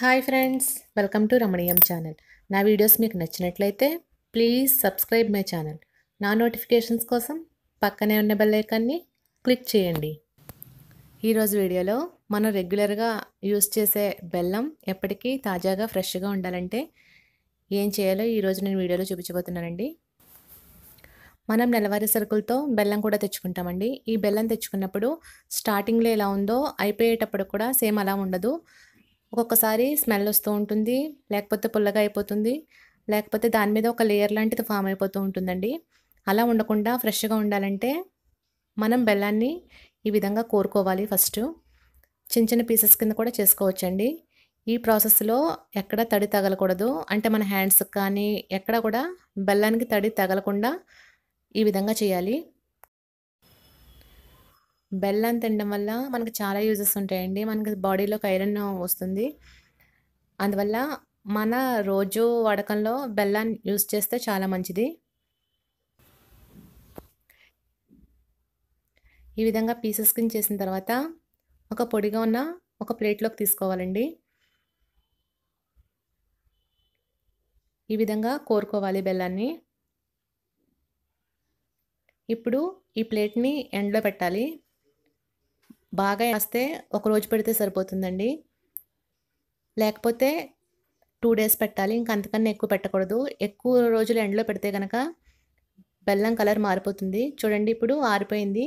hi friends welcome to Ramaniyam channel నా videos మీకు నచ్చినట్లయితే ప్లీజ్ సబ్స్క్రైబ్ మై ఛానల్ నా నోటిఫికేషన్స్ కోసం పక్కనే ఉన్న బెల్లైకాన్ని క్లిక్ చేయండి ఈరోజు వీడియోలో మనం రెగ్యులర్గా యూస్ చేసే బెల్లం ఎప్పటికీ తాజాగా ఫ్రెష్గా ఉండాలంటే ఏం చేయాలో ఈరోజు నేను వీడియోలో చూపించబోతున్నానండి మనం నెలవారీ సరుకులతో బెల్లం కూడా తెచ్చుకుంటామండి ఈ బెల్లం తెచ్చుకున్నప్పుడు స్టార్టింగ్లో ఎలా ఉందో అయిపోయేటప్పుడు కూడా సేమ్ అలా ఉండదు ఒక్కొక్కసారి స్మెల్ వస్తూ ఉంటుంది లేకపోతే పుల్లగా అయిపోతుంది లేకపోతే దాని మీద ఒక లేయర్ లాంటిది ఫామ్ అయిపోతూ ఉంటుందండి అలా ఉండకుండా ఫ్రెష్గా ఉండాలంటే మనం బెల్లాన్ని ఈ విధంగా కోరుకోవాలి ఫస్ట్ చిన్న చిన్న పీసెస్ కింద కూడా చేసుకోవచ్చండి ఈ ప్రాసెస్లో ఎక్కడ తడి తగలకూడదు అంటే మన హ్యాండ్స్ కానీ ఎక్కడ కూడా బెల్లానికి తడి తగలకుండా ఈ విధంగా చేయాలి బెల్లం తినడం వల్ల మనకు చాలా యూజెస్ ఉంటాయండి మనకి బాడీలోకి ఐరన్ వస్తుంది అందువల్ల మన రోజు వాడకంలో బెల్లాన్ని యూజ్ చేస్తే చాలా మంచిది ఈ విధంగా పీసెస్ కింద చేసిన తర్వాత ఒక పొడిగా ఉన్న ఒక ప్లేట్లోకి తీసుకోవాలండి ఈ విధంగా కోరుకోవాలి బెల్లాన్ని ఇప్పుడు ఈ ప్లేట్ని ఎండలో పెట్టాలి బాగా వేస్తే ఒక రోజు పెడితే సరిపోతుందండి లేకపోతే టూ డేస్ పెట్టాలి ఇంకంతకన్నా అంతకన్నా ఎక్కువ పెట్టకూడదు ఎక్కువ రోజులు ఎండలో పెడితే కనుక బెల్లం కలర్ మారిపోతుంది చూడండి ఇప్పుడు ఆరిపోయింది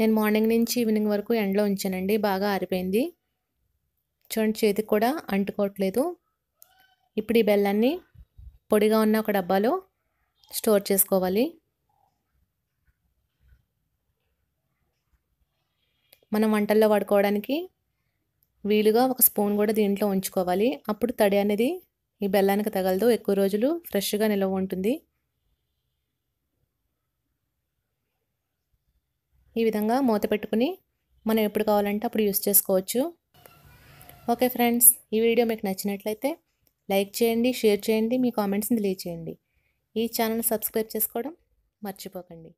నేను మార్నింగ్ నుంచి ఈవినింగ్ వరకు ఎండలో ఉంచానండి బాగా ఆరిపోయింది చూడండి చేతికి కూడా అంటుకోవట్లేదు ఇప్పుడు ఈ బెల్లాన్ని పొడిగా ఉన్న ఒక డబ్బాలో స్టోర్ చేసుకోవాలి మనం వంటల్లో వాడుకోవడానికి వీలుగా ఒక స్పూన్ కూడా దీంట్లో ఉంచుకోవాలి అప్పుడు తడి అనేది ఈ బెల్లానికి తగలదు ఎక్కువ రోజులు ఫ్రెష్గా నిల్వ ఉంటుంది ఈ విధంగా మూత పెట్టుకుని మనం ఎప్పుడు కావాలంటే అప్పుడు యూస్ చేసుకోవచ్చు ఓకే ఫ్రెండ్స్ ఈ వీడియో మీకు నచ్చినట్లయితే లైక్ చేయండి షేర్ చేయండి మీ కామెంట్స్ని తెలియచేయండి ఈ ఛానల్ సబ్స్క్రైబ్ చేసుకోవడం మర్చిపోకండి